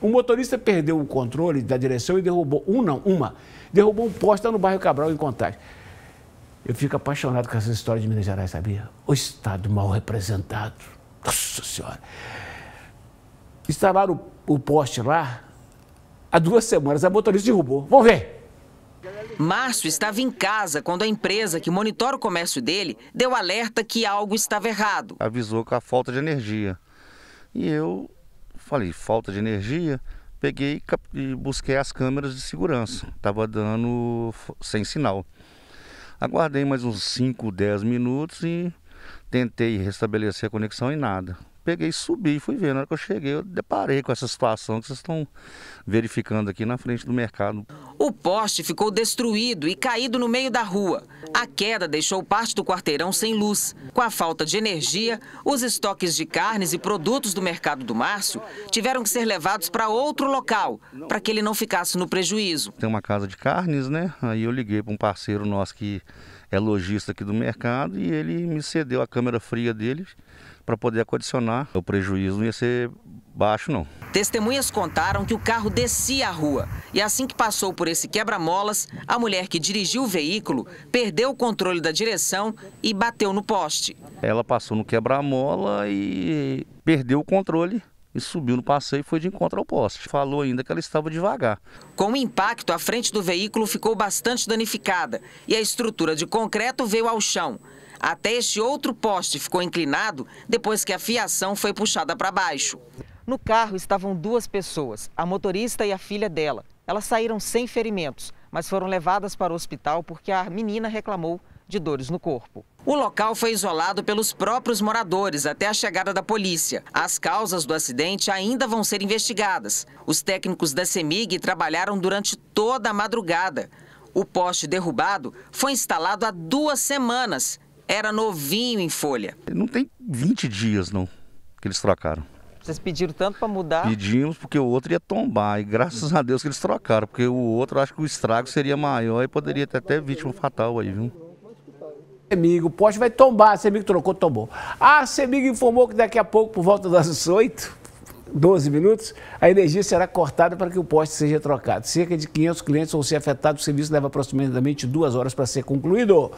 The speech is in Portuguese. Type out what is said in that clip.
O motorista perdeu o controle da direção e derrubou, um não, uma, derrubou um poste lá tá no bairro Cabral, em Contagem. Eu fico apaixonado com essa história de Minas Gerais, sabia? O Estado mal representado. Nossa Senhora. Instalaram o, o poste lá, há duas semanas, a motorista derrubou. Vamos ver. Márcio estava em casa quando a empresa que monitora o comércio dele deu alerta que algo estava errado. Avisou com a falta de energia. E eu falei, falta de energia, peguei e busquei as câmeras de segurança. Tava dando sem sinal. Aguardei mais uns 5, 10 minutos e Tentei restabelecer a conexão e nada. Peguei, subi e fui ver. Na hora que eu cheguei, eu deparei com essa situação que vocês estão verificando aqui na frente do mercado. O poste ficou destruído e caído no meio da rua. A queda deixou parte do quarteirão sem luz. Com a falta de energia, os estoques de carnes e produtos do mercado do Márcio tiveram que ser levados para outro local, para que ele não ficasse no prejuízo. Tem uma casa de carnes, né? Aí eu liguei para um parceiro nosso que é lojista aqui do mercado e ele me cedeu a câmera câmera fria deles para poder acondicionar. O prejuízo não ia ser baixo, não. Testemunhas contaram que o carro descia a rua e assim que passou por esse quebra-molas, a mulher que dirigiu o veículo perdeu o controle da direção e bateu no poste. Ela passou no quebra-mola e perdeu o controle e subiu no passeio e foi de encontro ao poste. Falou ainda que ela estava devagar. Com o impacto, a frente do veículo ficou bastante danificada e a estrutura de concreto veio ao chão. Até este outro poste ficou inclinado depois que a fiação foi puxada para baixo. No carro estavam duas pessoas, a motorista e a filha dela. Elas saíram sem ferimentos, mas foram levadas para o hospital porque a menina reclamou de dores no corpo. O local foi isolado pelos próprios moradores até a chegada da polícia. As causas do acidente ainda vão ser investigadas. Os técnicos da CEMIG trabalharam durante toda a madrugada. O poste derrubado foi instalado há duas semanas era novinho em folha. Não tem 20 dias, não, que eles trocaram. Vocês pediram tanto para mudar? Pedimos porque o outro ia tombar e graças a Deus que eles trocaram, porque o outro acho que o estrago seria maior e poderia ter até vítima fatal aí, viu? Amigo, o poste vai tombar, a Semig trocou, tombou. A ah, Semig informou que daqui a pouco, por volta das 8, 12 minutos, a energia será cortada para que o poste seja trocado. Cerca de 500 clientes vão ser afetados, o serviço leva aproximadamente duas horas para ser concluído.